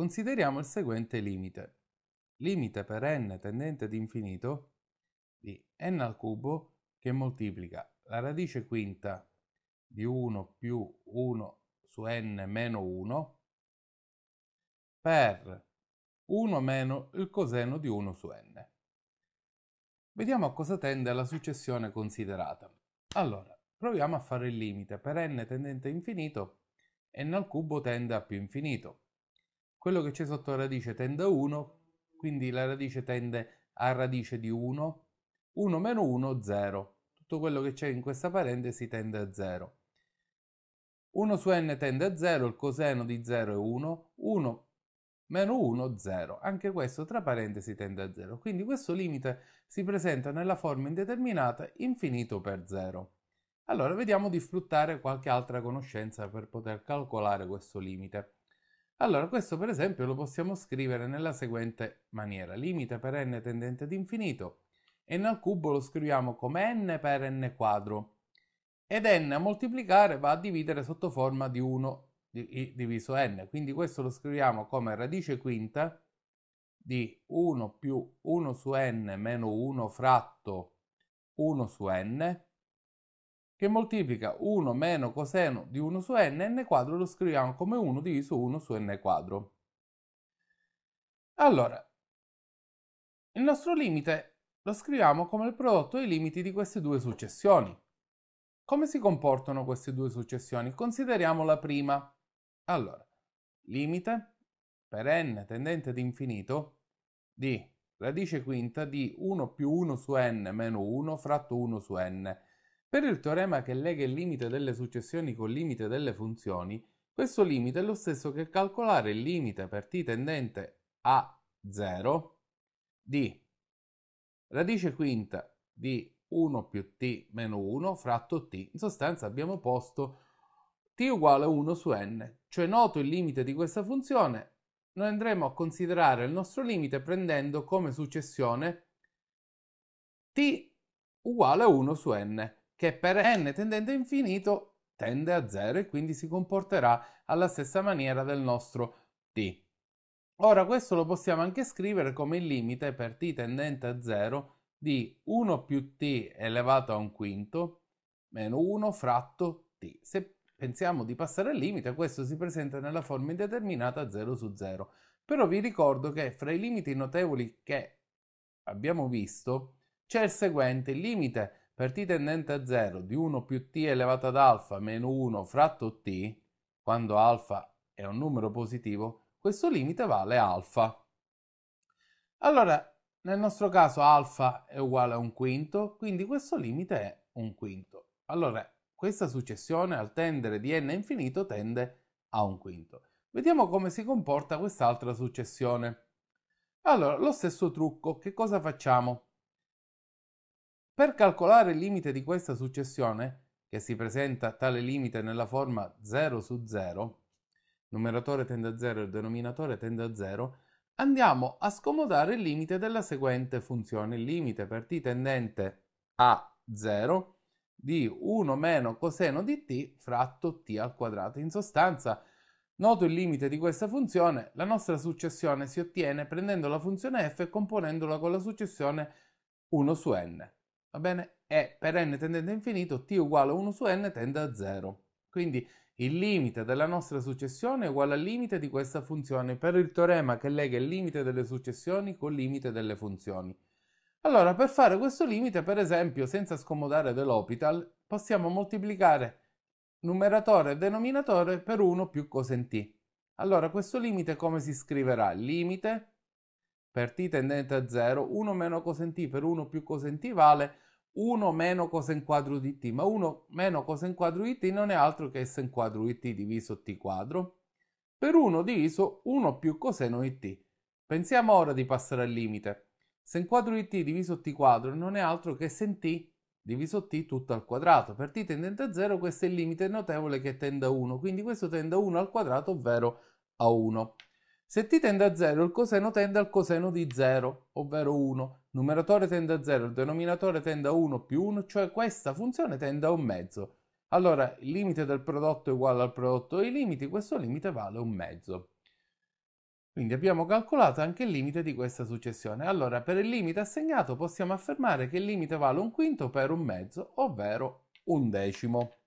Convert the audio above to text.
Consideriamo il seguente limite. Limite per n tendente ad infinito di n al cubo che moltiplica la radice quinta di 1 più 1 su n meno 1 per 1 meno il coseno di 1 su n. Vediamo a cosa tende la successione considerata. Allora, proviamo a fare il limite per n tendente a infinito n al cubo tende a più infinito quello che c'è sotto radice tende a 1, quindi la radice tende a radice di 1, 1 meno 1, 0. Tutto quello che c'è in questa parentesi tende a 0. 1 su n tende a 0, il coseno di 0 è 1, 1 meno 1, 0. Anche questo tra parentesi tende a 0. Quindi questo limite si presenta nella forma indeterminata infinito per 0. Allora vediamo di sfruttare qualche altra conoscenza per poter calcolare questo limite. Allora, questo per esempio lo possiamo scrivere nella seguente maniera. Limite per n tendente ad infinito, n al cubo lo scriviamo come n per n quadro, ed n a moltiplicare va a dividere sotto forma di 1 diviso n, quindi questo lo scriviamo come radice quinta di 1 più 1 su n meno 1 fratto 1 su n che moltiplica 1 meno coseno di 1 su n, n quadro lo scriviamo come 1 diviso 1 su n quadro. Allora, il nostro limite lo scriviamo come il prodotto dei limiti di queste due successioni. Come si comportano queste due successioni? Consideriamo la prima. Allora, limite per n tendente ad infinito di radice quinta di 1 più 1 su n meno 1 fratto 1 su n per il teorema che lega il limite delle successioni col limite delle funzioni, questo limite è lo stesso che calcolare il limite per t tendente a 0 di radice quinta di 1 più t meno 1 fratto t. In sostanza abbiamo posto t uguale a 1 su n, cioè noto il limite di questa funzione, noi andremo a considerare il nostro limite prendendo come successione t uguale a 1 su n che per n tendente a infinito tende a 0 e quindi si comporterà alla stessa maniera del nostro t. Ora questo lo possiamo anche scrivere come il limite per t tendente a 0 di 1 più t elevato a un quinto meno 1 fratto t. Se pensiamo di passare al limite, questo si presenta nella forma indeterminata 0 su 0. Però vi ricordo che fra i limiti notevoli che abbiamo visto c'è il seguente, il limite per t tendente a 0 di 1 più t elevato ad alfa meno 1 fratto t, quando alfa è un numero positivo, questo limite vale alfa. Allora, nel nostro caso alfa è uguale a un quinto, quindi questo limite è un quinto. Allora, questa successione al tendere di n infinito tende a un quinto. Vediamo come si comporta quest'altra successione. Allora, lo stesso trucco, che cosa facciamo? Per calcolare il limite di questa successione, che si presenta tale limite nella forma 0 su 0, numeratore tende a 0 e denominatore tende a 0, andiamo a scomodare il limite della seguente funzione, il limite per t tendente a 0 di 1 meno coseno di t fratto t al quadrato. In sostanza, noto il limite di questa funzione, la nostra successione si ottiene prendendo la funzione f e componendola con la successione 1 su n va bene? E per n tendente a infinito t uguale a 1 su n tende a 0. Quindi il limite della nostra successione è uguale al limite di questa funzione per il teorema che lega il limite delle successioni col limite delle funzioni. Allora, per fare questo limite, per esempio, senza scomodare dell'hopital, possiamo moltiplicare numeratore e denominatore per 1 più t. Allora, questo limite come si scriverà? Limite per t tendente a 0, 1 meno coseno t per 1 più coseno t vale 1 meno coseno quadro di t, ma 1 meno coseno quadro di t non è altro che sen quadro di t diviso t quadro, per 1 diviso 1 più coseno di t. Pensiamo ora di passare al limite. Sen quadro di t diviso t quadro non è altro che sen t diviso t tutto al quadrato. Per t tendente a 0 questo è il limite notevole che tende a 1, quindi questo tende a 1 al quadrato, ovvero a 1. Se t tende a 0, il coseno tende al coseno di 0, ovvero 1. Il numeratore tende a 0, il denominatore tende a 1 più 1, cioè questa funzione tende a un mezzo. Allora, il limite del prodotto è uguale al prodotto dei limiti, questo limite vale un mezzo. Quindi abbiamo calcolato anche il limite di questa successione. Allora, per il limite assegnato possiamo affermare che il limite vale un quinto per un mezzo, ovvero un decimo.